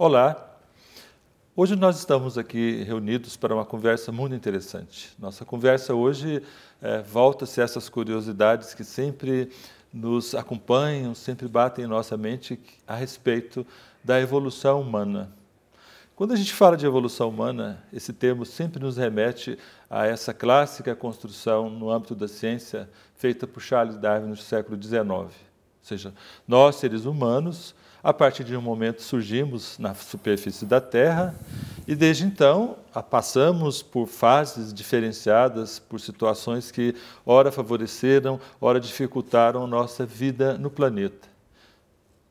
Olá! Hoje nós estamos aqui reunidos para uma conversa muito interessante. Nossa conversa hoje é, volta-se a essas curiosidades que sempre nos acompanham, sempre batem em nossa mente a respeito da evolução humana. Quando a gente fala de evolução humana, esse termo sempre nos remete a essa clássica construção no âmbito da ciência feita por Charles Darwin no século XIX. Ou seja, nós, seres humanos, a partir de um momento surgimos na superfície da Terra e desde então passamos por fases diferenciadas, por situações que ora favoreceram, ora dificultaram nossa vida no planeta.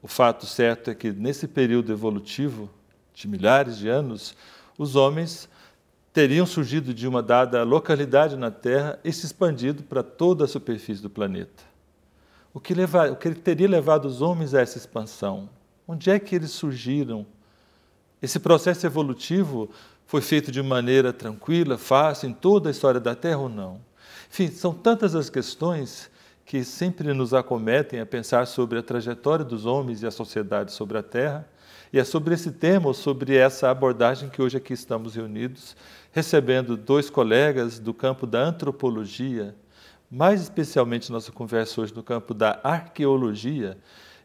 O fato certo é que nesse período evolutivo de milhares de anos, os homens teriam surgido de uma dada localidade na Terra e se expandido para toda a superfície do planeta. O que, o que teria levado os homens a essa expansão? Onde é que eles surgiram? Esse processo evolutivo foi feito de maneira tranquila, fácil, em toda a história da Terra ou não? Enfim, são tantas as questões que sempre nos acometem a pensar sobre a trajetória dos homens e a sociedade sobre a Terra. E é sobre esse tema, ou sobre essa abordagem, que hoje aqui estamos reunidos, recebendo dois colegas do campo da antropologia, mais especialmente nossa conversa hoje no campo da arqueologia,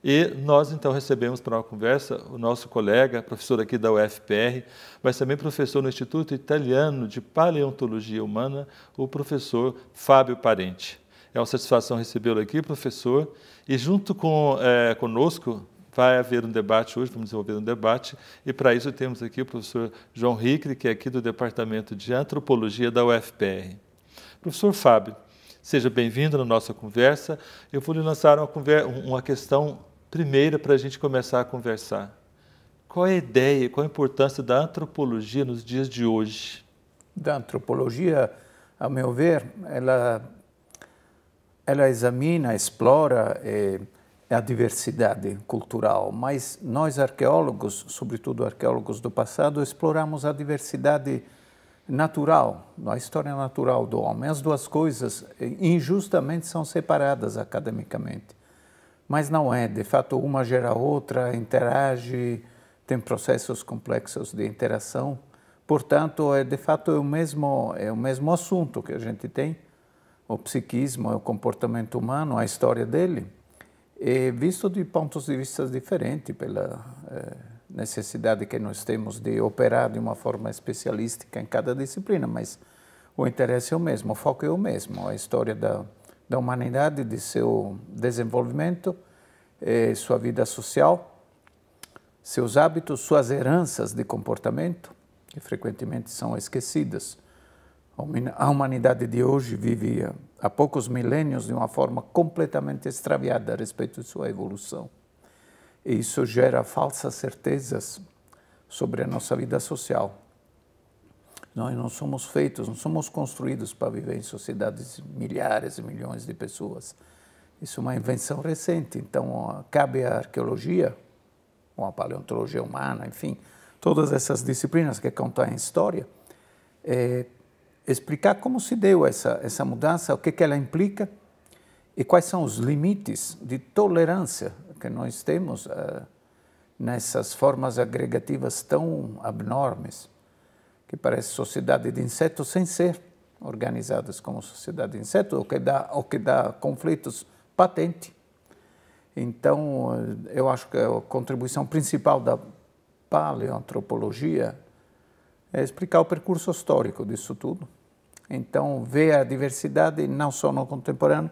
e nós então recebemos para uma conversa o nosso colega, professor aqui da UFPR, mas também professor no Instituto Italiano de Paleontologia Humana, o professor Fábio Parente. É uma satisfação recebê-lo aqui, professor, e junto com, é, conosco vai haver um debate hoje, vamos desenvolver um debate, e para isso temos aqui o professor João Ricre, que é aqui do Departamento de Antropologia da UFPR. Professor Fábio, seja bem-vindo na nossa conversa. Eu vou lhe lançar uma, uma questão Primeiro, para a gente começar a conversar, qual é a ideia, qual a importância da antropologia nos dias de hoje? Da antropologia, a meu ver, ela, ela examina, explora eh, a diversidade cultural, mas nós arqueólogos, sobretudo arqueólogos do passado, exploramos a diversidade natural, a história natural do homem. As duas coisas eh, injustamente são separadas academicamente mas não é. De fato, uma gera a outra, interage, tem processos complexos de interação. Portanto, é de fato é o mesmo é o mesmo assunto que a gente tem, o psiquismo, é o comportamento humano, a história dele, e visto de pontos de vista diferentes pela é, necessidade que nós temos de operar de uma forma especialística em cada disciplina, mas o interesse é o mesmo, o foco é o mesmo, a história da da humanidade, de seu desenvolvimento, eh, sua vida social, seus hábitos, suas heranças de comportamento, que frequentemente são esquecidas. A humanidade de hoje vive há poucos milênios de uma forma completamente extraviada a respeito de sua evolução. E isso gera falsas certezas sobre a nossa vida social, nós não somos feitos, não somos construídos para viver em sociedades de milhares e milhões de pessoas. Isso é uma invenção recente, então cabe à arqueologia, ou à paleontologia humana, enfim, todas essas disciplinas que contam a história, é, explicar como se deu essa, essa mudança, o que, que ela implica e quais são os limites de tolerância que nós temos uh, nessas formas agregativas tão abnormes que parece sociedade de insetos sem ser organizadas como sociedade de insetos, o que dá, o que dá conflitos patente. Então, eu acho que a contribuição principal da paleoantropologia é explicar o percurso histórico disso tudo. Então, ver a diversidade não só no contemporâneo,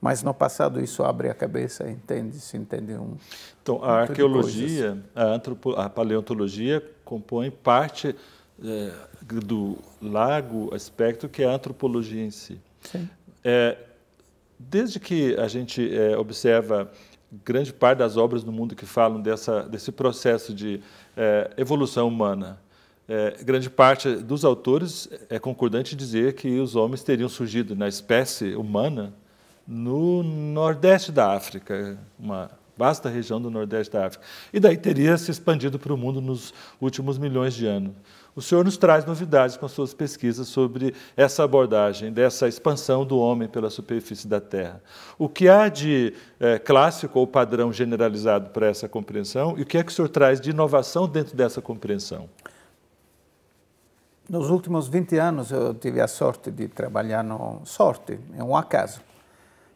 mas no passado isso abre a cabeça, entende, se entende um. Então, a arqueologia, a, a paleontologia compõe parte é, do largo aspecto que é a antropologia em si. É, desde que a gente é, observa grande parte das obras no mundo que falam dessa, desse processo de é, evolução humana, é, grande parte dos autores é, é concordante dizer que os homens teriam surgido na espécie humana no nordeste da África, uma vasta região do nordeste da África. E daí teria se expandido para o mundo nos últimos milhões de anos. O senhor nos traz novidades com suas pesquisas sobre essa abordagem, dessa expansão do homem pela superfície da Terra. O que há de é, clássico ou padrão generalizado para essa compreensão e o que é que o senhor traz de inovação dentro dessa compreensão? Nos últimos 20 anos eu tive a sorte de trabalhar no sorte, é um acaso,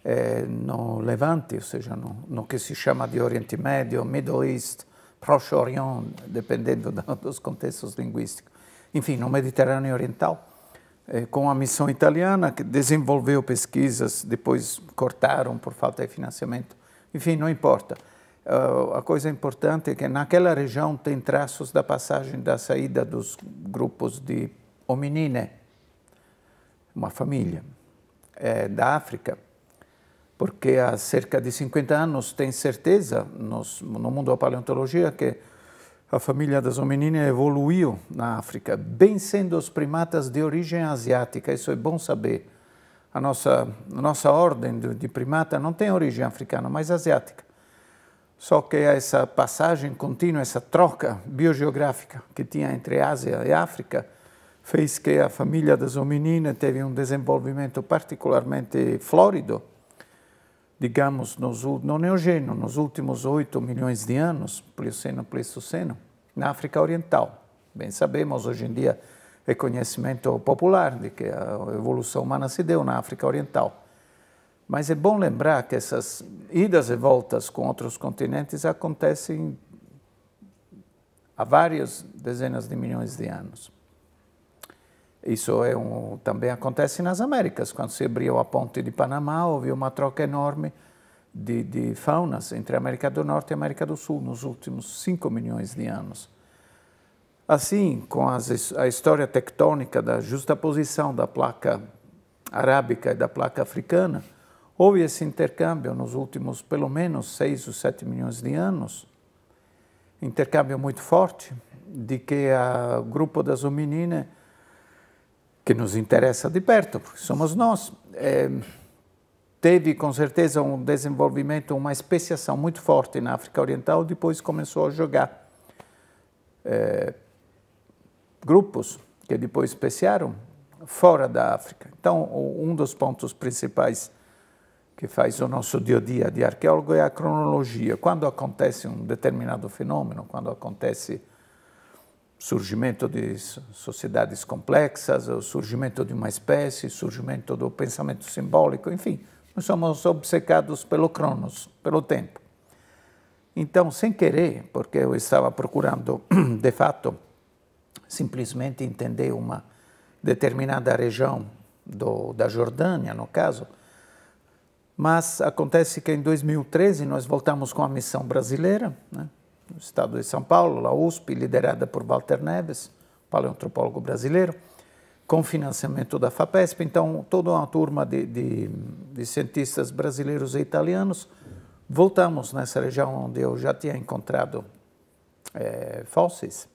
é, no Levante, ou seja, no, no que se chama de Oriente Médio, Middle East, Próximo Oriente, dependendo dos contextos linguísticos. Enfim, no Mediterrâneo Oriental, eh, com a missão italiana, que desenvolveu pesquisas, depois cortaram por falta de financiamento. Enfim, não importa. Eh, a coisa importante é que naquela região tem traços da passagem da saída dos grupos de hominine, uma família, eh, da África porque há cerca de 50 anos tem certeza nos, no mundo da paleontologia que a família das hominíneas evoluiu na África, bem sendo os primatas de origem asiática, isso é bom saber. A nossa, a nossa ordem de, de primata não tem origem africana, mas asiática. Só que essa passagem contínua, essa troca biogeográfica que tinha entre Ásia e África, fez que a família das hominíneas teve um desenvolvimento particularmente flórido, digamos, nos, no Neogênio, nos últimos 8 milhões de anos, Plioceno, Pleistoceno, na África Oriental. Bem sabemos, hoje em dia, é conhecimento popular de que a evolução humana se deu na África Oriental. Mas é bom lembrar que essas idas e voltas com outros continentes acontecem há várias dezenas de milhões de anos. Isso é um, também acontece nas Américas. Quando se abriu a ponte de Panamá, houve uma troca enorme de, de faunas entre a América do Norte e a América do Sul nos últimos 5 milhões de anos. Assim, com as, a história tectônica da justaposição da placa arábica e da placa africana, houve esse intercâmbio nos últimos pelo menos 6 ou 7 milhões de anos. Intercâmbio muito forte de que o grupo das hominíneas que nos interessa de perto, porque somos nós, é, teve com certeza um desenvolvimento, uma especiação muito forte na África Oriental, depois começou a jogar é, grupos que depois especiaram fora da África. Então, um dos pontos principais que faz o nosso dia a dia de arqueólogo é a cronologia. Quando acontece um determinado fenômeno, quando acontece surgimento de sociedades complexas, o surgimento de uma espécie, o surgimento do pensamento simbólico, enfim, nós somos obcecados pelo cronos, pelo tempo. Então, sem querer, porque eu estava procurando, de fato, simplesmente entender uma determinada região do, da Jordânia, no caso, mas acontece que em 2013 nós voltamos com a missão brasileira, né? no estado de São Paulo, a USP, liderada por Walter Neves, paleontropólogo brasileiro, com financiamento da FAPESP. Então, toda uma turma de, de, de cientistas brasileiros e italianos. Voltamos nessa região onde eu já tinha encontrado é, fósseis,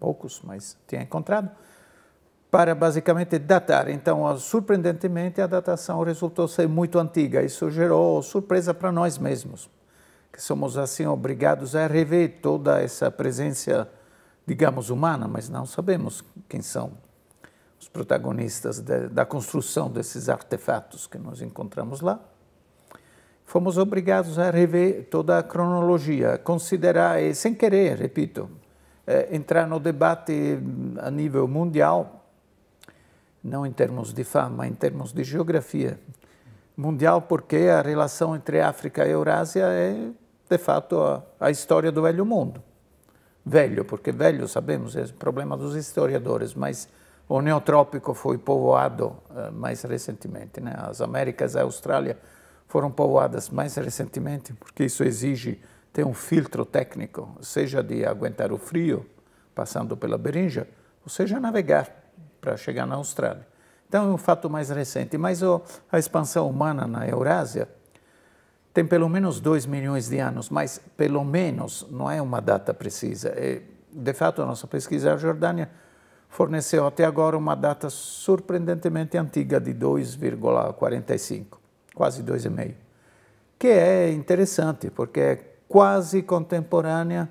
poucos, mas tinha encontrado, para basicamente datar. Então, surpreendentemente, a datação resultou ser muito antiga. Isso gerou surpresa para nós mesmos que somos assim obrigados a rever toda essa presença, digamos, humana, mas não sabemos quem são os protagonistas de, da construção desses artefatos que nós encontramos lá. Fomos obrigados a rever toda a cronologia, considerar, e eh, sem querer, repito, é, entrar no debate hum, a nível mundial, não em termos de fama, em termos de geografia mundial, porque a relação entre África e Eurásia é de fato, a, a história do velho mundo. Velho, porque velho, sabemos, é o problema dos historiadores, mas o neotrópico foi povoado uh, mais recentemente. Né? As Américas e a Austrália foram povoadas mais recentemente, porque isso exige ter um filtro técnico, seja de aguentar o frio, passando pela Berinja, ou seja, navegar para chegar na Austrália. Então é um fato mais recente, mas oh, a expansão humana na Eurásia tem pelo menos 2 milhões de anos, mas pelo menos não é uma data precisa. É, de fato, a nossa pesquisa, é a Jordânia forneceu até agora uma data surpreendentemente antiga de 2,45, quase 2,5, que é interessante, porque é quase contemporânea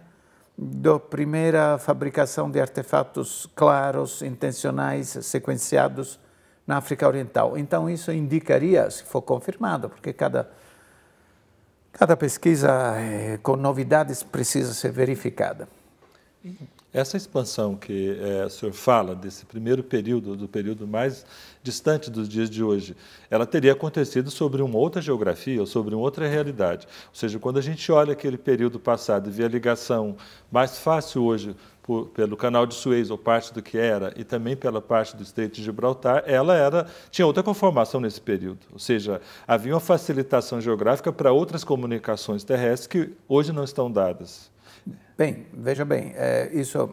da primeira fabricação de artefatos claros, intencionais, sequenciados na África Oriental. Então, isso indicaria, se for confirmado, porque cada Cada pesquisa eh, com novidades precisa ser verificada. Essa expansão que é, o senhor fala, desse primeiro período, do período mais distante dos dias de hoje, ela teria acontecido sobre uma outra geografia ou sobre uma outra realidade. Ou seja, quando a gente olha aquele período passado e vê a ligação mais fácil hoje por, pelo canal de Suez, ou parte do que era, e também pela parte do Estreito de Gibraltar, ela era, tinha outra conformação nesse período. Ou seja, havia uma facilitação geográfica para outras comunicações terrestres que hoje não estão dadas. Bem, veja bem, é, isso,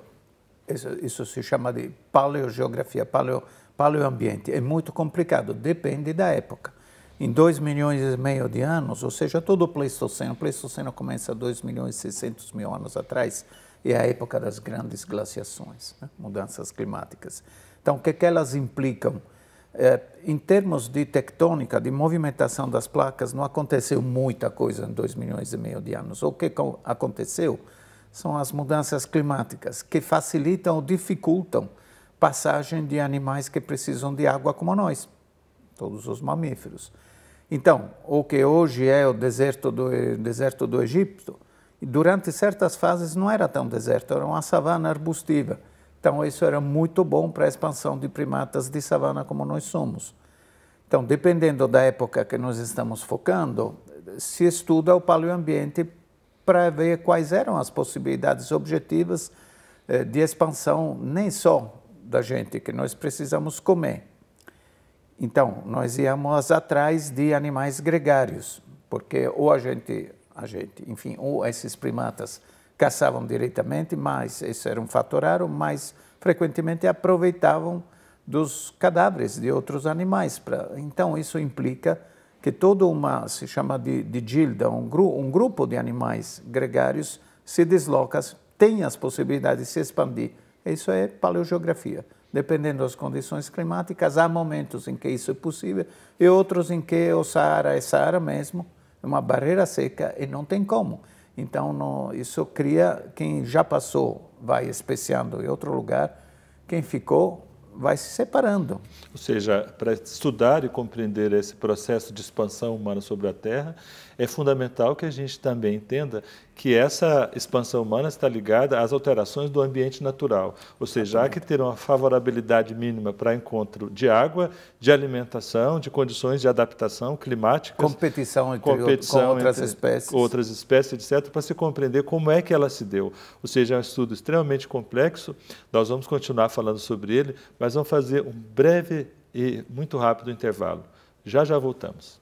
isso, isso, se chama de paleogeografia, paleo, paleoambiente. É muito complicado, depende da época. Em 2 milhões e meio de anos, ou seja, todo o Pleistoceno, o Pleistoceno começa 2 milhões e 600 mil anos atrás, e é a época das grandes glaciações, né? mudanças climáticas. Então, o que, é que elas implicam? É, em termos de tectônica, de movimentação das placas, não aconteceu muita coisa em dois milhões e meio de anos. O que aconteceu são as mudanças climáticas, que facilitam ou dificultam passagem de animais que precisam de água como nós, todos os mamíferos. Então, o que hoje é o deserto do, deserto do Egito, durante certas fases não era tão deserto, era uma savana arbustiva. Então isso era muito bom para a expansão de primatas de savana como nós somos. Então, dependendo da época que nós estamos focando, se estuda o paleoambiente para ver quais eram as possibilidades objetivas eh, de expansão, nem só da gente, que nós precisamos comer. Então, nós íamos atrás de animais gregários, porque ou a gente a gente. Enfim, ou esses primatas caçavam diretamente, mas isso era um fator raro, mas frequentemente aproveitavam dos cadáveres de outros animais. Pra... Então, isso implica que toda uma, se chama de, de gilda, um, gru, um grupo de animais gregários se desloca, tem as possibilidades de se expandir. Isso é paleogeografia. Dependendo das condições climáticas, há momentos em que isso é possível e outros em que o Saara é Saara mesmo, é uma barreira seca e não tem como. Então, não, isso cria, quem já passou vai especiando em outro lugar, quem ficou vai se separando. Ou seja, para estudar e compreender esse processo de expansão humana sobre a Terra, é fundamental que a gente também entenda que essa expansão humana está ligada às alterações do ambiente natural. Ou seja, há que ter uma favorabilidade mínima para encontro de água, de alimentação, de condições de adaptação climática. Competição entre competição com outras entre espécies. Outras espécies, etc., para se compreender como é que ela se deu. Ou seja, é um estudo extremamente complexo, nós vamos continuar falando sobre ele, mas vamos fazer um breve e muito rápido intervalo. Já já voltamos.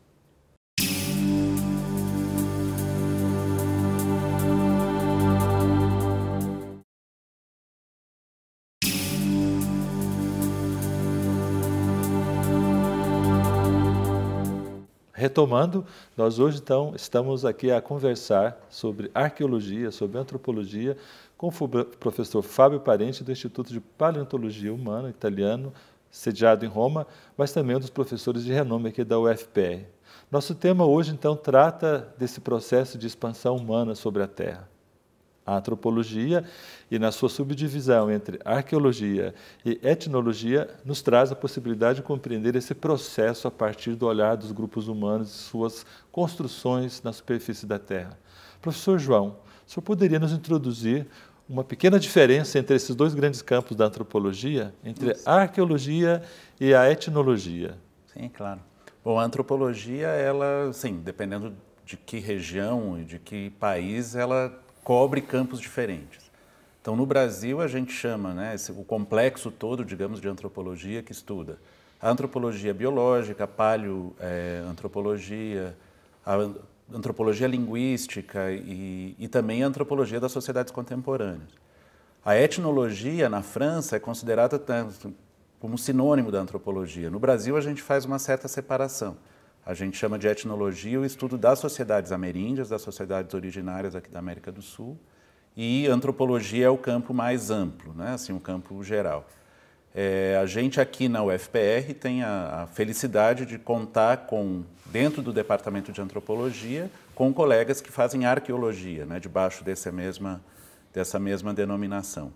retomando, nós hoje então estamos aqui a conversar sobre arqueologia, sobre antropologia, com o professor Fábio Parente, do Instituto de Paleontologia Humana Italiano, sediado em Roma, mas também um dos professores de renome aqui da UFPR. Nosso tema hoje, então, trata desse processo de expansão humana sobre a Terra a antropologia e na sua subdivisão entre arqueologia e etnologia nos traz a possibilidade de compreender esse processo a partir do olhar dos grupos humanos e suas construções na superfície da Terra. Professor João, o senhor poderia nos introduzir uma pequena diferença entre esses dois grandes campos da antropologia, entre a arqueologia e a etnologia? Sim, claro. Bom, a antropologia, ela, sim, dependendo de que região e de que país, ela cobre campos diferentes. Então, no Brasil, a gente chama né, esse, o complexo todo, digamos, de antropologia que estuda a antropologia biológica, a paleoantropologia, a antropologia linguística e, e, também a antropologia das sociedades contemporâneas. A etnologia na França é considerada né, como sinônimo da antropologia. No Brasil, a gente faz uma certa separação. A gente chama de etnologia o estudo das sociedades ameríndias, das sociedades originárias aqui da América do Sul, e antropologia é o campo mais amplo, né? assim, o campo geral. É, a gente aqui na UFPR tem a, a, felicidade de contar com, dentro do departamento de antropologia, com colegas que fazem arqueologia, né, debaixo dessa mesma, dessa mesma denominação.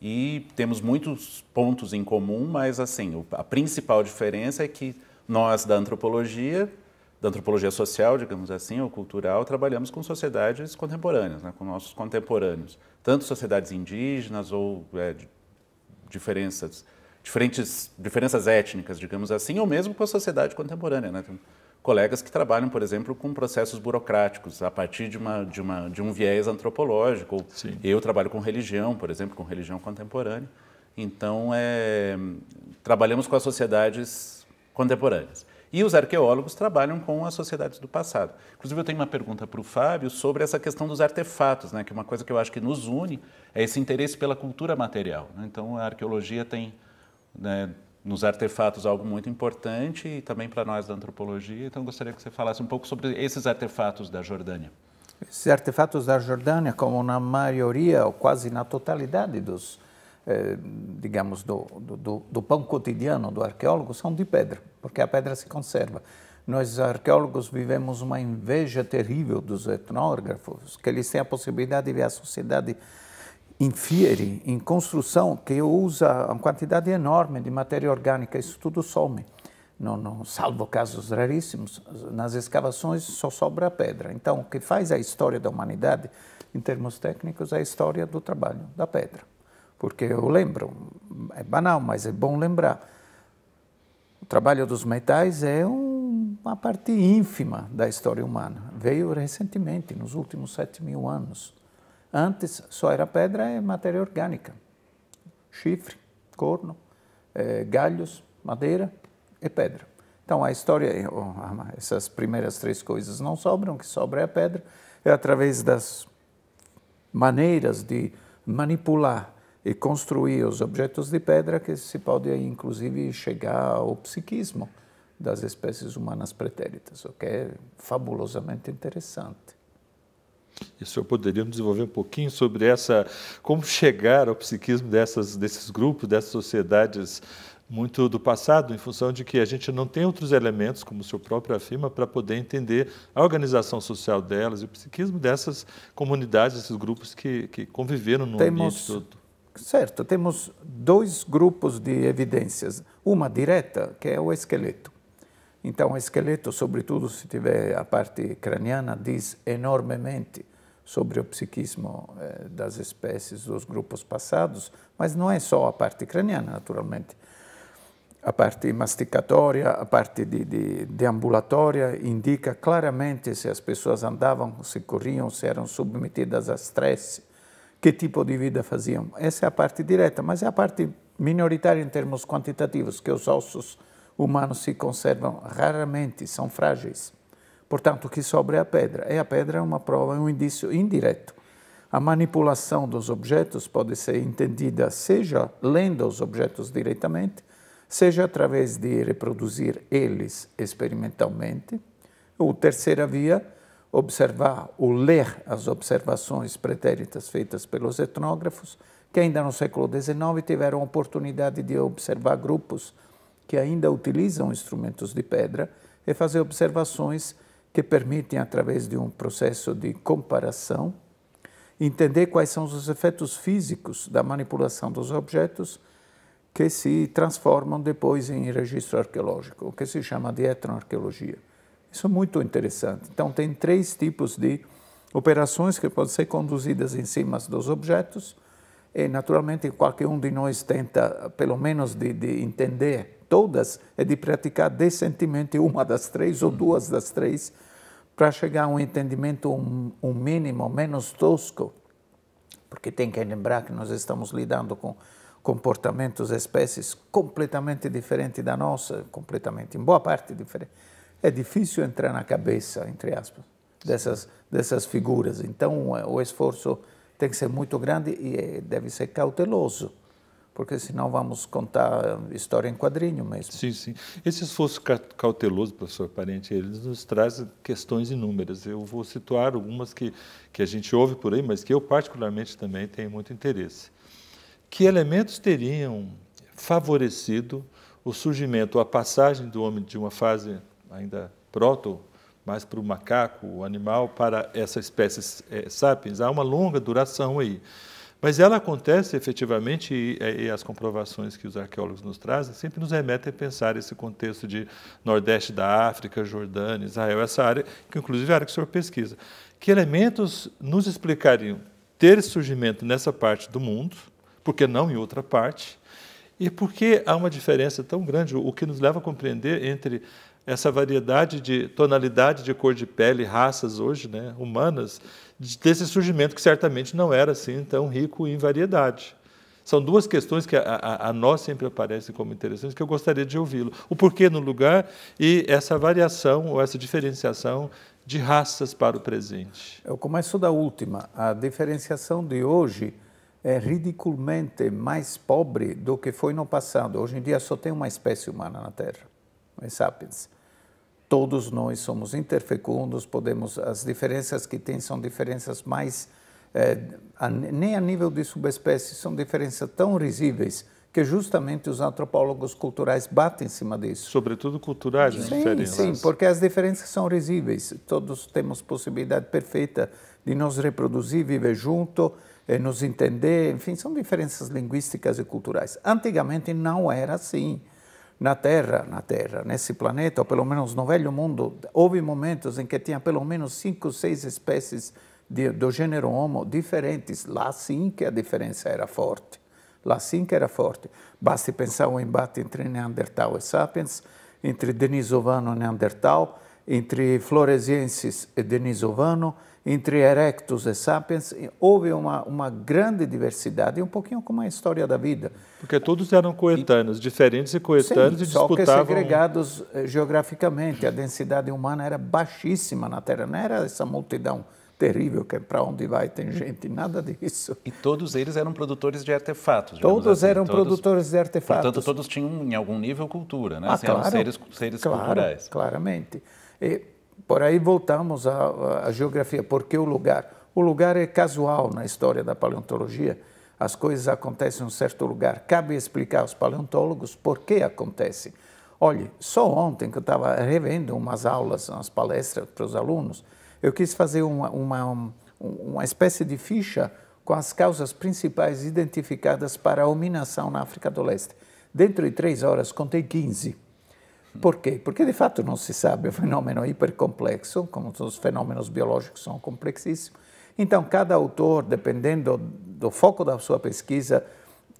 E temos muitos pontos em comum, mas assim, a principal diferença é que nós, da antropologia, da antropologia social, digamos assim, ou cultural, trabalhamos com sociedades contemporâneas, né, com nossos contemporâneos, tanto sociedades indígenas ou é, diferenças, diferentes, diferenças étnicas, digamos assim, ou mesmo com a sociedade contemporânea. Né? Tem colegas que trabalham, por exemplo, com processos burocráticos a partir de, uma, de, uma, de um viés antropológico. Sim. Eu trabalho com religião, por exemplo, com religião contemporânea. Então, é, trabalhamos com as sociedades contemporâneas. E os arqueólogos trabalham com as sociedades do passado. Inclusive, eu tenho uma pergunta para o Fábio sobre essa questão dos artefatos, né? que é uma coisa que eu acho que nos une é esse interesse pela cultura material. Né? Então, a arqueologia tem né, nos artefatos algo muito importante e também para nós da antropologia. Então, gostaria que você falasse um pouco sobre esses artefatos da Jordânia. Esses artefatos da Jordânia, como na maioria ou quase na totalidade dos eh, digamos, do, do, do, pão cotidiano do arqueólogo são de pedra, porque a pedra se conserva. Nós, arqueólogos, vivemos uma inveja terrível dos etnógrafos, que eles têm a possibilidade de ver a sociedade infiere em construção, que usa uma quantidade enorme de matéria orgânica, isso tudo some. Não, não, salvo casos raríssimos, nas escavações só sobra a pedra. Então, o que faz a história da humanidade, em termos técnicos, é a história do trabalho da pedra porque eu lembro. É banal, mas é bom lembrar. O trabalho dos metais é um, uma parte ínfima da história humana. Veio recentemente, nos últimos 7 mil anos. Antes só era pedra e é matéria orgânica: chifre, corno, é, galhos, madeira e pedra. Então a história, é, essas primeiras três coisas não sobram, o que sobra é a pedra. É através das maneiras de manipular e construir os objetos de pedra que se pode inclusive chegar ao psiquismo das espécies humanas pretéritas, o que é fabulosamente interessante. E o senhor poderia nos desenvolver um pouquinho sobre essa, como chegar ao psiquismo dessas, desses grupos, dessas sociedades muito do passado, em função de que a gente não tem outros elementos, como o senhor próprio afirma, para poder entender a organização social delas e o psiquismo dessas comunidades, desses grupos que, que conviveram no Temos... ambiente todo Certo, temos dois grupos de evidências. Uma direta, que é o esqueleto. Então, o esqueleto, sobretudo se tiver a parte craniana, diz enormemente sobre o psiquismo eh, das espécies dos grupos passados, mas não é só a parte craniana, naturalmente. A parte masticatória, a parte de, de, deambulatória indica claramente se as pessoas andavam, se corriam, se eram submetidas a stress que tipo de vida faziam. Essa é a parte direta, mas é a parte minoritária em termos quantitativos, que os ossos humanos se conservam raramente, são frágeis. Portanto, o que sobra é a pedra. E a pedra é uma prova, é um indício indireto. A manipulação dos objetos pode ser entendida seja lendo os objetos diretamente, seja através de reproduzir eles experimentalmente. Ou terceira via, observar ou ler as observações pretéritas feitas pelos etnógrafos, que ainda no século XIX tiveram a oportunidade de observar grupos que ainda utilizam instrumentos de pedra e fazer observações que permitem, através de um processo de comparação, entender quais são os efeitos físicos da manipulação dos objetos que se transformam depois em registro arqueológico, o que se chama de etnoarqueologia. Isso é muito interessante. Então, tem três tipos de operações que podem ser conduzidas em cima dos objetos. E, naturalmente, qualquer um de nós tenta, pelo menos, de, de entender todas e é de praticar decentemente uma das três ou duas das três para chegar a um entendimento um, um mínimo, menos tosco. Porque tem que lembrar que nós estamos lidando com comportamentos, espécies completamente diferentes da nossa, completamente, em boa parte, diferente é difícil entrar na cabeça, entre aspas, dessas, dessas figuras. Então, é, o esforço tem que ser muito grande e eh, deve ser cauteloso porque senão vamos contar história em quadrinho mesmo. Sim, sim. Esse esforço cauteloso, professor Parente, ele nos traz questões inúmeras. Eu vou situar algumas que, que a gente ouve por aí, mas que eu particularmente também tenho muito interesse. Que elementos teriam favorecido o surgimento, a passagem do homem de uma fase ainda proto, mais para o macaco, o animal, para essa espécie é, sapiens, há uma longa duração aí. Mas ela acontece efetivamente, e, é, e, as comprovações que os arqueólogos nos trazem sempre nos remetem a pensar esse contexto de Nordeste da África, Jordânia, Israel, essa área, que inclusive é a área que o senhor pesquisa. Que elementos nos explicariam ter surgimento nessa parte do mundo, porque não em outra parte, e por que há uma diferença tão grande, o que nos leva a compreender entre essa variedade de tonalidade de cor de pele, raças hoje, né, humanas, desse surgimento que certamente não era assim tão rico em variedade. São duas questões que a, a, a nós sempre aparecem como interessantes, que eu gostaria de ouvi-lo. O porquê no lugar e essa variação ou essa diferenciação de raças para o presente. Eu começo da última. A diferenciação de hoje é ridiculamente mais pobre do que foi no passado. Hoje em dia só tem uma espécie humana na Terra. Mas sapiens, todos nós somos interfecundos, podemos, as diferenças que tem são diferenças mais, é, a, nem a nível de subespécies, são diferenças tão risíveis que justamente os antropólogos culturais batem em cima disso. Sobretudo culturais, as sim, diferenças. Sim, porque as diferenças são risíveis. Todos temos possibilidade perfeita de nos reproduzir, viver junto, eh, nos entender, enfim, são diferenças linguísticas e culturais. Antigamente não era assim na Terra, na Terra, nesse planeta, ou pelo menos no velho mundo, houve momentos em que tinha pelo menos cinco, seis espécies de, do gênero Homo diferentes. Lá sim que a diferença era forte. Lá sim que era forte. Basta pensar o embate entre Neandertal e Sapiens, entre Denisovano e Neandertal, entre Floresiensis e Denisovano, entre Erectus e Sapiens, houve uma, uma grande diversidade, um pouquinho como a história da vida. Porque todos eram coetâneos, e, diferentes e coetâneos sim, e só disputavam... Só que segregados eh, geograficamente, a densidade humana era baixíssima na Terra, não era essa multidão terrível que é para onde vai tem uhum. gente, nada disso. E todos eles eram produtores de artefatos. Todos assim. eram todos, produtores de artefatos. Portanto, todos tinham em algum nível cultura, né? Ah, assim, claro, eram seres, seres claro, culturais. Claramente. E, por aí voltamos à, à geografia. Por que o lugar? O lugar é casual na história da paleontologia. As coisas acontecem em um certo lugar. Cabe explicar aos paleontólogos por que acontece. Olhe, só ontem que eu estava revendo umas aulas, umas palestras para os alunos, eu quis fazer uma, uma, uma espécie de ficha com as causas principais identificadas para a hominação na África do Leste. Dentro de três horas, contei 15 quê? Porque de fato não se sabe, é um fenômeno hipercomplexo, como os fenômenos biológicos são complexíssimos. Então, cada autor, dependendo do foco da sua pesquisa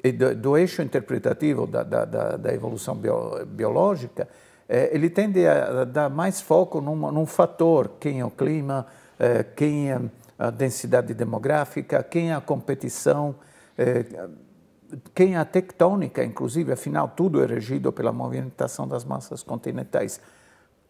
e do, do eixo interpretativo da, da, da evolução bio, biológica, é, ele tende a dar mais foco num, num fator, quem é o clima, é, quem é a densidade demográfica, quem é a competição, é, quem é a tectônica, inclusive, afinal tudo é regido pela movimentação das massas continentais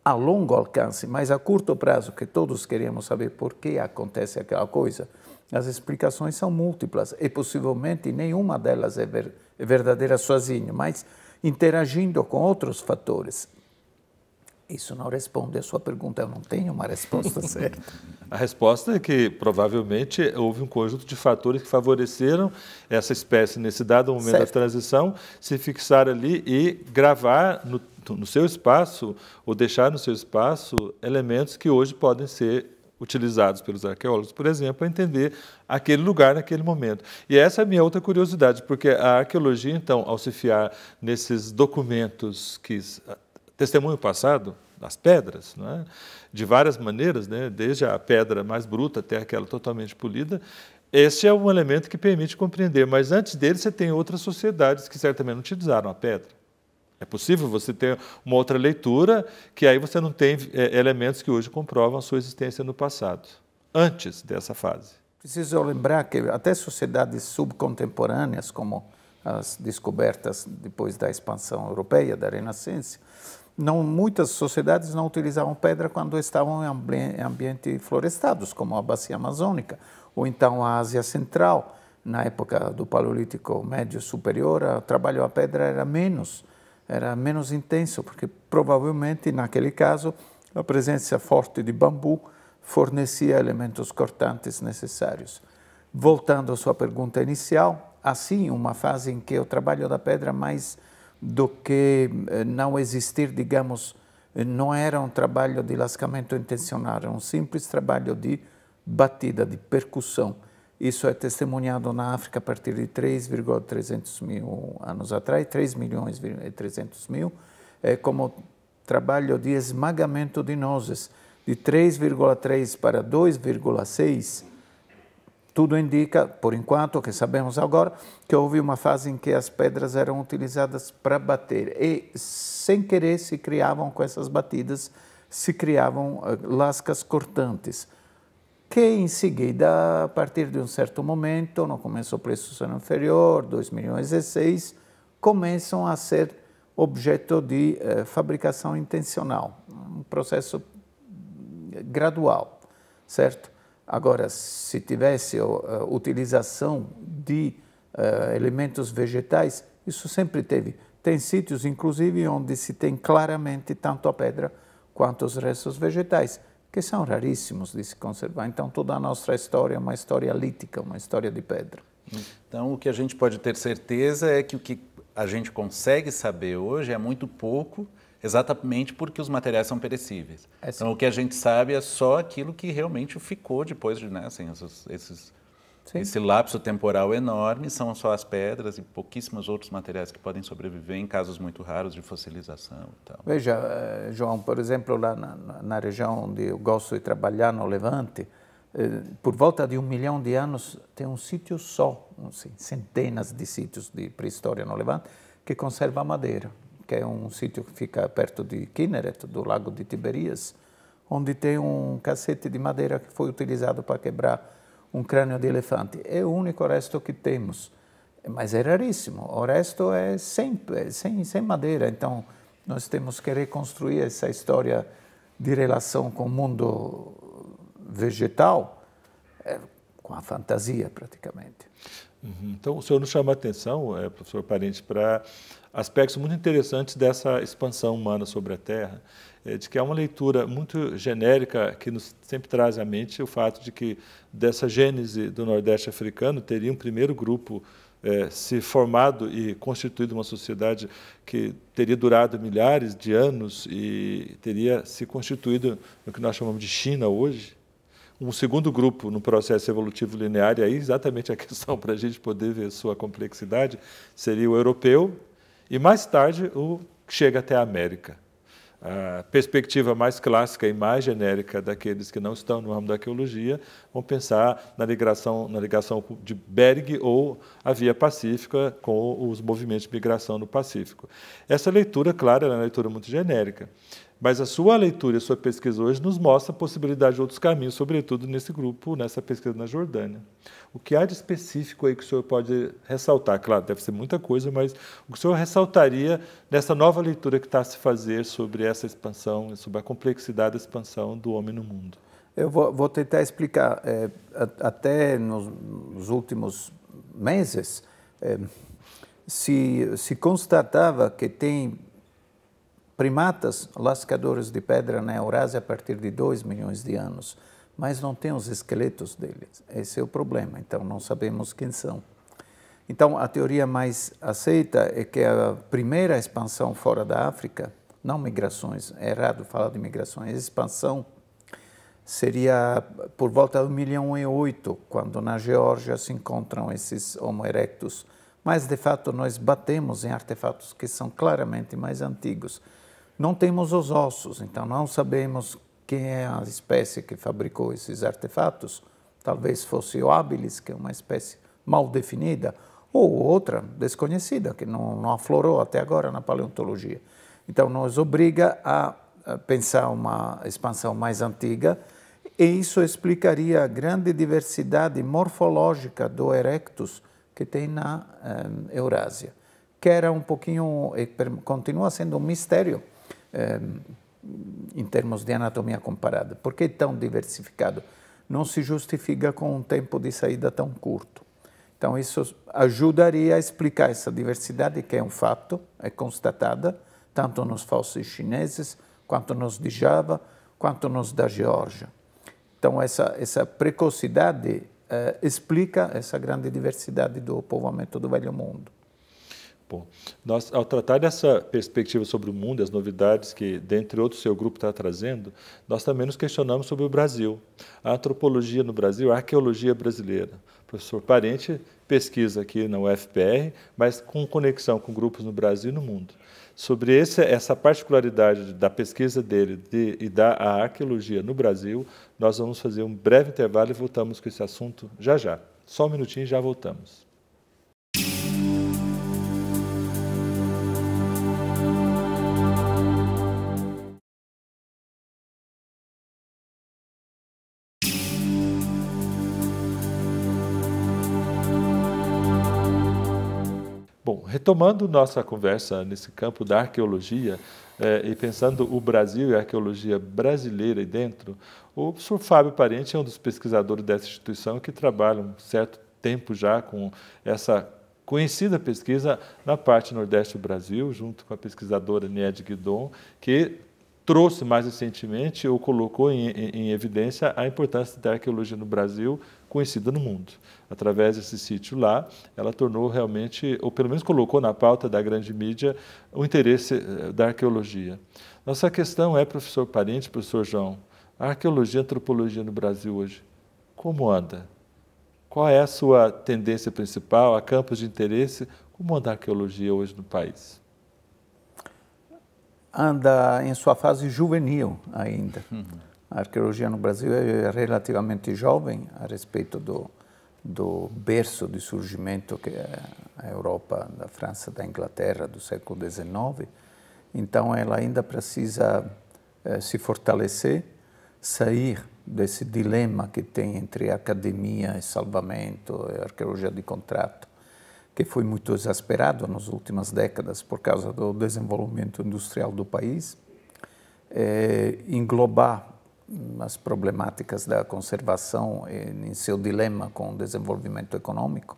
a longo alcance, mas a curto prazo, que todos queremos saber por que acontece aquela coisa, as explicações são múltiplas e possivelmente nenhuma delas é, ver, é verdadeira sozinha, mas interagindo com outros fatores, isso não responde a sua pergunta, eu não tenho uma resposta certa. a resposta é que provavelmente houve um conjunto de fatores que favoreceram essa espécie nesse dado momento certo. da transição se fixar ali e gravar no, no seu espaço ou deixar no seu espaço elementos que hoje podem ser utilizados pelos arqueólogos, por exemplo, para entender aquele lugar naquele momento. E essa é a minha outra curiosidade, porque a arqueologia, então, ao se fiar nesses documentos que testemunho passado das pedras, é? de várias maneiras, né? desde a pedra mais bruta até aquela totalmente polida, esse é um elemento que permite compreender. Mas antes dele, você tem outras sociedades que certamente não utilizaram a pedra. É possível você ter uma outra leitura que aí você não tem é, elementos que hoje comprovam a sua existência no passado, antes dessa fase. Preciso lembrar que até sociedades subcontemporâneas, como as descobertas depois da expansão europeia, da Renascença, não, muitas sociedades não utilizavam pedra quando estavam em ambientes florestados, como a Bacia Amazônica, ou então a Ásia Central. Na época do Paleolítico Médio Superior, o trabalho à pedra era menos, era menos intenso, porque provavelmente, naquele caso, a presença forte de bambu fornecia elementos cortantes necessários. Voltando à sua pergunta inicial, assim, uma fase em que o trabalho da pedra mais do que eh, não existir, digamos, eh, não era um trabalho de lascamento intencional, era um simples trabalho de batida, de percussão. Isso é testemunhado na África a partir de 3,300 mil anos atrás, 3 milhões e 300 mil, é como trabalho de esmagamento de nozes, de 3,3 para 2,6 tudo indica, por enquanto, o que sabemos agora, que houve uma fase em que as pedras eram utilizadas para bater e, sem querer, se criavam com essas batidas, se criavam eh, lascas cortantes, que em seguida, a partir de um certo momento, no começo do preço era inferior, 2 milhões e começam a ser objeto de eh, fabricação intencional, um processo eh, gradual, certo? Agora, se tivesse é, utilização de uh, elementos vegetais, isso sempre teve. Tem sítios, inclusive, onde se tem claramente tanto a pedra quanto os restos vegetais, que são raríssimos de se conservar. Então, toda a nossa história é uma história lítica, uma história de pedra. Então, o que a gente pode ter certeza é que o que a gente consegue saber hoje é muito pouco exatamente porque os materiais são perecíveis. É então, o que a gente sabe é só aquilo que realmente ficou depois de, né, assim, esses, esses Esse lapso temporal enorme são só as pedras e pouquíssimos outros materiais que podem sobreviver em casos muito raros de fossilização e tal. Veja, eh, João, por exemplo, lá na, na região onde eu gosto de trabalhar, no Levante, eh, por volta de um milhão de anos tem um sítio só, assim, centenas de sítios de pré-história no Levante, que conserva madeira que é um sítio que fica perto de Kinneret, do lago de Tiberias, onde tem um cacete de madeira que foi utilizado para quebrar um crânio de elefante. É o único resto que temos, mas é raríssimo. O resto é sem sem, sem madeira. Então, nós temos que reconstruir essa história de relação com o mundo vegetal é, com a fantasia, praticamente. Uhum. Então, o senhor nos chama a atenção, é, professor Parente, para aspectos muito interessantes dessa expansão humana sobre a Terra, é, de que é uma leitura muito genérica que nos sempre traz à mente o fato de que dessa gênese do Nordeste africano teria um primeiro grupo é, se formado e constituído uma sociedade que teria durado milhares de anos e teria se constituído no que nós chamamos de China hoje, um segundo grupo no processo evolutivo linear, e aí exatamente a questão para a gente poder ver sua complexidade, seria o europeu, e mais tarde o chega até a América. A perspectiva mais clássica e mais genérica daqueles que não estão no ramo da arqueologia vão pensar na ligação, na ligação de Berg ou a Via Pacífica com os movimentos de migração no Pacífico. Essa leitura, claro, é uma leitura muito genérica. Mas a sua leitura e a sua pesquisa hoje nos mostra a possibilidade de outros caminhos, sobretudo nesse grupo, nessa pesquisa na Jordânia. O que há de específico aí que o senhor pode ressaltar? Claro, deve ser muita coisa, mas o que o senhor ressaltaria nessa nova leitura que está a se fazer sobre essa expansão, sobre a complexidade da expansão do homem no mundo? Eu vou, vou tentar explicar. É, até nos, nos, últimos meses, é, se, se constatava que tem primatas, lascadores de pedra na Eurásia a partir de 2 milhões de anos, mas não tem os esqueletos deles. Esse é o problema, então não sabemos quem são. Então, a teoria mais aceita é que a primeira expansão fora da África, não migrações, é errado falar de migrações, expansão seria por volta de 1 milhão e 8, quando na Geórgia se encontram esses Homo erectus. Mas, de fato, nós batemos em artefatos que são claramente mais antigos. Não temos os ossos, então não sabemos quem é a espécie que fabricou esses artefatos. Talvez fosse o habilis, que é uma espécie mal definida, ou outra desconhecida, que não, não aflorou até agora na paleontologia. Então, nos obriga a pensar uma expansão mais antiga, e isso explicaria a grande diversidade morfológica do Erectus que tem na eh, Eurásia, que era um pouquinho, continua sendo um mistério em termos de anatomia comparada. Por que tão diversificado? Não se justifica com um tempo de saída tão curto. Então, isso ajudaria a explicar essa diversidade, que é um fato, é constatada, tanto nos falsos chineses, quanto nos de Java, quanto nos da Geórgia. Então, essa, essa precocidade eh, explica essa grande diversidade do povoamento do Velho Mundo. Bom, nós, ao tratar dessa perspectiva sobre o mundo, as novidades que, dentre outros, seu grupo está trazendo, nós também nos questionamos sobre o Brasil, a antropologia no Brasil, a arqueologia brasileira. O professor Parente pesquisa aqui na UFPR, mas com conexão com grupos no Brasil e no mundo. Sobre esse, essa particularidade da pesquisa dele de, e da arqueologia no Brasil, nós vamos fazer um breve intervalo e voltamos com esse assunto já já. Só um minutinho e já voltamos. Retomando nossa conversa nesse campo da arqueologia é, e pensando o Brasil e a arqueologia brasileira aí dentro, o professor Fábio Parente é um dos pesquisadores dessa instituição que trabalha um certo tempo já com essa conhecida pesquisa na parte nordeste do Brasil, junto com a pesquisadora Nied Guidon, que trouxe mais recentemente ou colocou em, em, em evidência a importância da arqueologia no Brasil conhecida no mundo. Através desse sítio lá, ela tornou realmente, ou pelo menos colocou na pauta da grande mídia, o interesse eh, da arqueologia. Nossa questão é, professor Parente, professor João, a arqueologia e antropologia no Brasil hoje, como anda? Qual é a sua tendência principal, a campos de interesse? Como anda a arqueologia hoje no país? Anda em sua fase juvenil ainda. Uhum a arqueologia no Brasil é relativamente jovem a respeito do, do berço de surgimento que é a Europa, da França, da Inglaterra, do século XIX. Então, ela ainda precisa eh, se fortalecer, sair desse dilema que tem entre academia e salvamento, e arqueologia de contrato, que foi muito exasperado nas últimas décadas por causa do desenvolvimento industrial do país, eh, englobar as problemáticas da conservação em seu dilema com o desenvolvimento econômico,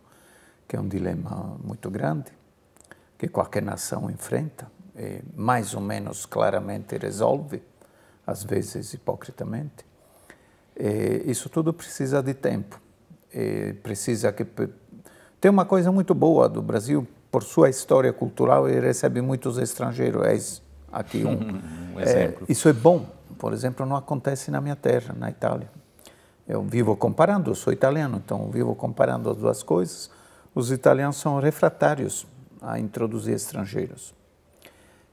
que é um dilema muito grande, que qualquer nação enfrenta, e mais ou menos claramente resolve, às vezes hipocritamente. E isso tudo precisa de tempo. E precisa que tem uma coisa muito boa do Brasil por sua história cultural ele recebe muitos estrangeiros. É aqui um, um exemplo. É, isso é bom por exemplo, não acontece na minha terra, na Itália. Eu vivo comparando, eu sou italiano, então vivo comparando as duas coisas. Os italianos são refratários a introduzir estrangeiros.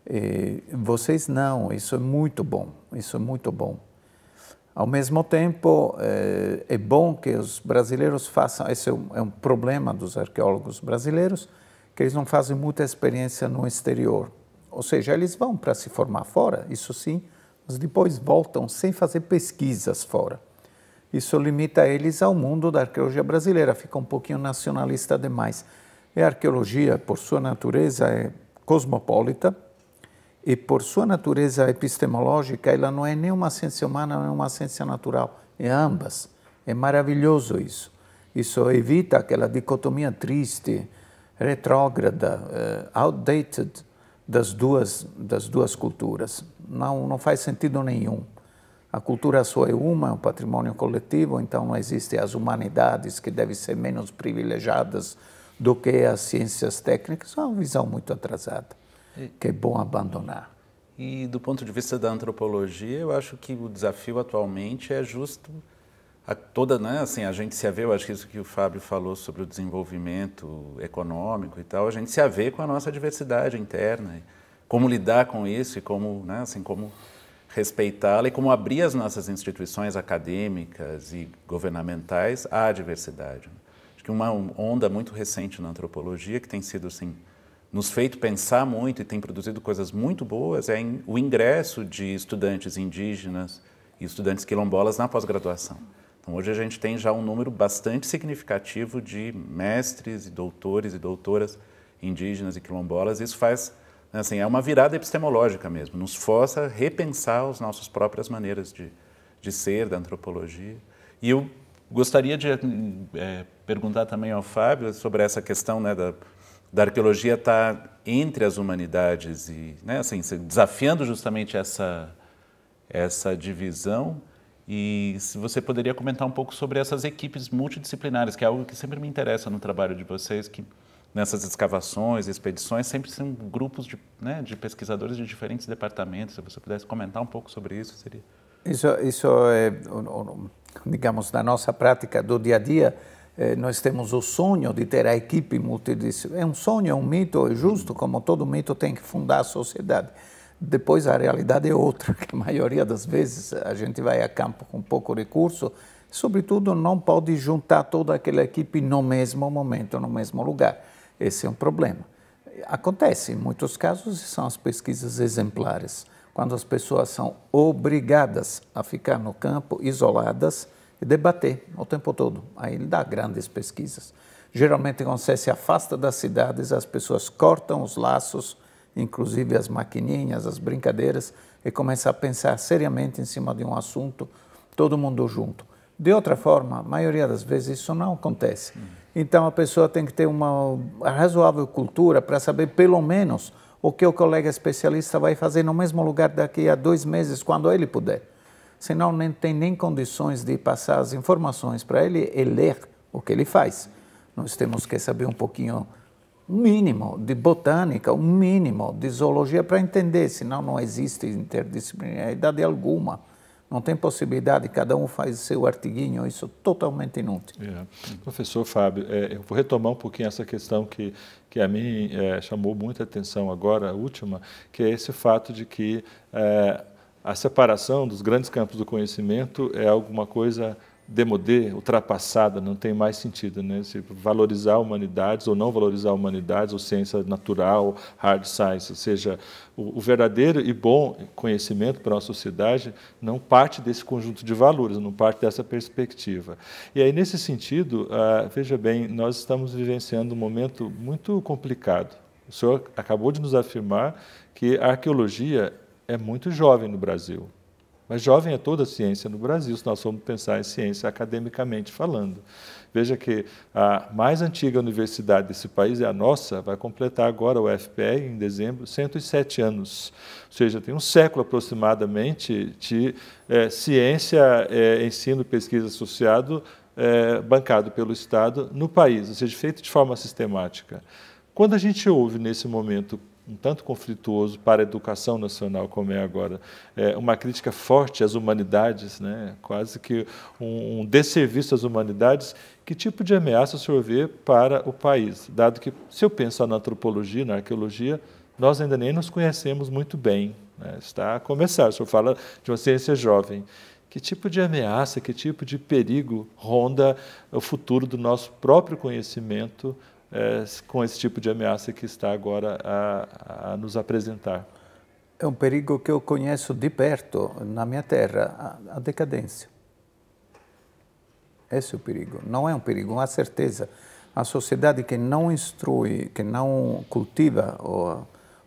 E vocês não, isso é muito bom, isso é muito bom. Ao mesmo tempo, eh, é, bom que os brasileiros façam, esse é um, é um problema dos arqueólogos brasileiros, que eles não fazem muita experiência no exterior. Ou seja, eles vão para se formar fora, isso sim, mas depois voltam sem fazer pesquisas fora. Isso limita eles ao mundo da arqueologia brasileira, fica um pouquinho nacionalista demais. E a arqueologia, por sua natureza, é cosmopolita e, por sua natureza epistemológica, ela não é nem uma ciência humana, nem é uma ciência natural, é ambas. É maravilhoso isso. Isso evita aquela dicotomia triste, retrógrada, eh, outdated, das duas, das duas culturas. Não, não faz sentido nenhum. A cultura só é uma, é um patrimônio coletivo, então não existem as humanidades que devem ser menos privilegiadas do que as ciências técnicas. É uma visão muito atrasada, que é bom abandonar. E do ponto de vista da antropologia, eu acho que o desafio atualmente é justo a toda, né, assim, a gente se avê, eu acho que isso que o Fábio falou sobre o desenvolvimento econômico e tal, a gente se avê com a nossa diversidade interna, como lidar com isso e como, né, assim, como respeitá-la e como abrir as nossas instituições acadêmicas e governamentais à diversidade. Acho que uma onda muito recente na antropologia que tem sido assim nos feito pensar muito e tem produzido coisas muito boas é o ingresso de estudantes indígenas e estudantes quilombolas na pós-graduação. Então, hoje a gente tem já um número bastante significativo de mestres e doutores e doutoras indígenas e quilombolas. Isso faz, assim, é uma virada epistemológica mesmo, nos força a repensar as nossas próprias maneiras de, de ser, da antropologia. E eu gostaria de é, perguntar também ao Fábio sobre essa questão né, da, da arqueologia estar tá entre as humanidades e, né, assim, desafiando justamente essa, essa divisão. E se você poderia comentar um pouco sobre essas equipes multidisciplinares, que é algo que sempre me interessa no trabalho de vocês, que nessas escavações, expedições, sempre são grupos de, né, de pesquisadores de diferentes departamentos. Se você pudesse comentar um pouco sobre isso, seria... Isso, isso é, digamos, na nossa prática do dia a dia, eh, nós temos o sonho de ter a equipe multidisciplinar. É um sonho, é um mito, é justo, como todo mito tem que fundar a sociedade. Depois a realidade é outra, que a maioria das vezes a gente vai a campo com pouco recurso, sobretudo não pode juntar toda aquela equipe no mesmo momento, no mesmo lugar. Esse é um problema. Acontece em muitos casos e são as pesquisas exemplares, quando as pessoas são obrigadas a ficar no campo, isoladas, e debater o tempo todo. Aí ele dá grandes pesquisas. Geralmente, quando você se afasta das cidades, as pessoas cortam os laços inclusive as maquininhas, as brincadeiras, e começar a pensar seriamente em cima de um assunto, todo mundo junto. De outra forma, a maioria das vezes isso não acontece. Então a pessoa tem que ter uma razoável cultura para saber pelo menos o que o colega especialista vai fazer no mesmo lugar daqui a dois meses, quando ele puder. Senão nem tem nem condições de passar as informações para ele e ler o que ele faz. Nós temos que saber um pouquinho mínimo de botânica, o um mínimo de zoologia para entender, senão não existe interdisciplinaridade alguma. Não tem possibilidade, cada um faz seu artiguinho, isso é totalmente inútil. É. Professor Fábio, é, eu vou retomar um pouquinho essa questão que, que a mim é, chamou muita atenção agora, a última, que é esse fato de que é, a separação dos grandes campos do conhecimento é alguma coisa demodê, ultrapassada, não tem mais sentido, né? Se valorizar humanidades ou não valorizar humanidades, ou ciência natural, hard science, ou seja, o, o verdadeiro e bom conhecimento para a sociedade não parte desse conjunto de valores, não parte dessa perspectiva. E aí, nesse sentido, ah, veja bem, nós estamos vivenciando um momento muito complicado. O senhor acabou de nos afirmar que a arqueologia é muito jovem no Brasil, mas jovem é toda a ciência no Brasil, se nós formos pensar em ciência academicamente falando. Veja que a mais antiga universidade desse país é a nossa, vai completar agora o FPE em dezembro 107 anos. Ou seja, tem um século aproximadamente de é, ciência, é, ensino, pesquisa associado, é, bancado pelo Estado no país, ou seja, feito de forma sistemática. Quando a gente ouve nesse momento um tanto conflituoso para a educação nacional como é agora, é uma crítica forte às humanidades, né? quase que um, desserviço às humanidades, que tipo de ameaça o senhor vê para o país? Dado que, se eu pensar na antropologia, na arqueologia, nós ainda nem nos conhecemos muito bem, né? está a começar, o senhor fala de uma ciência jovem. Que tipo de ameaça, que tipo de perigo ronda o futuro do nosso próprio conhecimento é, com esse tipo de ameaça que está agora a, a nos apresentar? É um perigo que eu conheço de perto, na minha terra, a, a decadência. Esse é o perigo. Não é um perigo, há uma certeza. A sociedade que não instrui, que não cultiva o,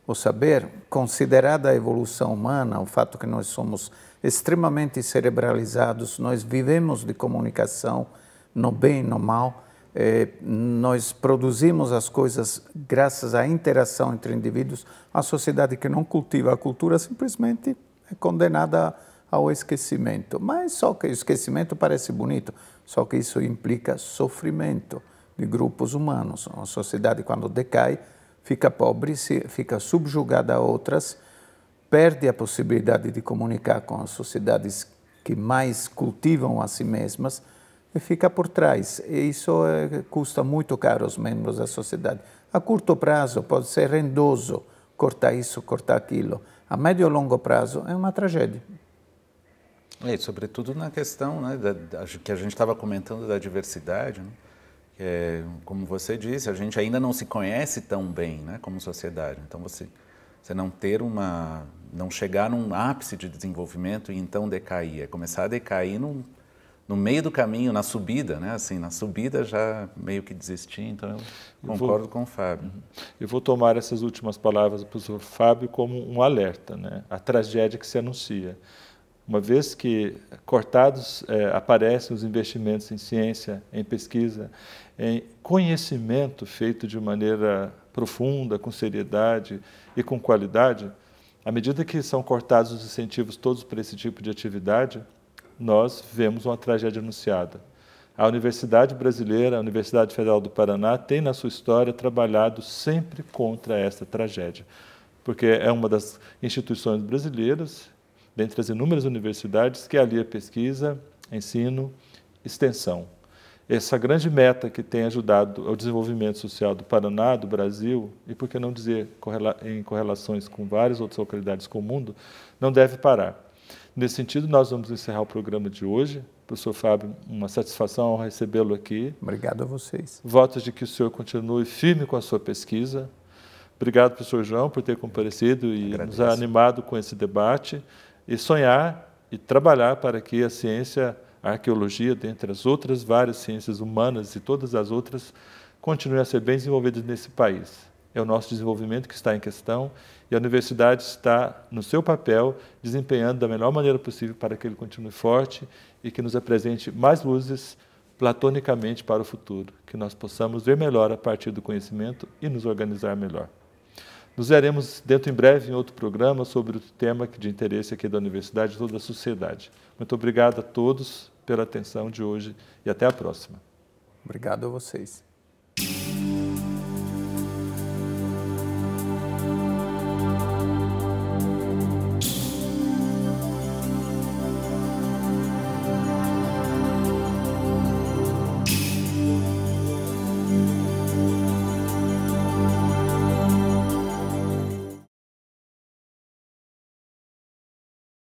o saber, considerada a evolução humana, o fato que nós somos extremamente cerebralizados, nós vivemos de comunicação no bem e no mal, é, nós produzimos as coisas graças à interação entre indivíduos. A sociedade que não cultiva a cultura simplesmente é condenada ao esquecimento. Mas só que o esquecimento parece bonito, só que isso implica sofrimento de grupos humanos. Uma sociedade, quando decai, fica pobre, fica subjugada a outras, perde a possibilidade de comunicar com as sociedades que mais cultivam a si mesmas fica por trás. E isso é, custa muito caro aos membros da sociedade. A curto prazo pode ser rendoso cortar isso, cortar aquilo. A médio e longo prazo é uma tragédia. É, e sobretudo na questão né, da, da, que a gente estava comentando da diversidade, né? é, como você disse, a gente ainda não se conhece tão bem né, como sociedade. Então, você, você não ter uma. não chegar num ápice de desenvolvimento e então decair, é começar a decair num no meio do caminho, na subida, né? Assim, na subida já meio que desisti, então eu, eu concordo vou, com o Fábio. Uhum. Eu vou tomar essas últimas palavras do professor Fábio como um alerta, né? A tragédia que se anuncia. Uma vez que cortados é, aparecem os investimentos em ciência, em pesquisa, em conhecimento feito de maneira profunda, com seriedade e com qualidade, à medida que são cortados os incentivos todos para esse tipo de atividade, nós vemos uma tragédia anunciada. A Universidade Brasileira, a Universidade Federal do Paraná, tem na sua história trabalhado sempre contra esta tragédia, porque é uma das instituições brasileiras, dentre as inúmeras universidades, que alia é pesquisa, ensino, extensão. Essa grande meta que tem ajudado ao desenvolvimento social do Paraná, do Brasil, e por que não dizer em correlações com várias outras localidades do mundo, não deve parar. Nesse sentido, nós vamos encerrar o programa de hoje. Professor Fábio, uma satisfação recebê-lo aqui. Obrigado a vocês. Votos de que o senhor continue firme com a sua pesquisa. Obrigado, professor João, por ter comparecido e Agradeço. nos animado com esse debate. E sonhar e trabalhar para que a ciência, a arqueologia, dentre as outras várias ciências humanas e todas as outras, continue a ser bem desenvolvida nesse país é o nosso desenvolvimento que está em questão e a universidade está, no seu papel, desempenhando da melhor maneira possível para que ele continue forte e que nos apresente mais luzes platonicamente para o futuro, que nós possamos ver melhor a partir do conhecimento e nos organizar melhor. Nos veremos dentro em breve em outro programa sobre o tema de interesse aqui da universidade e toda a sociedade. Muito obrigado a todos pela atenção de hoje e até a próxima. Obrigado a vocês.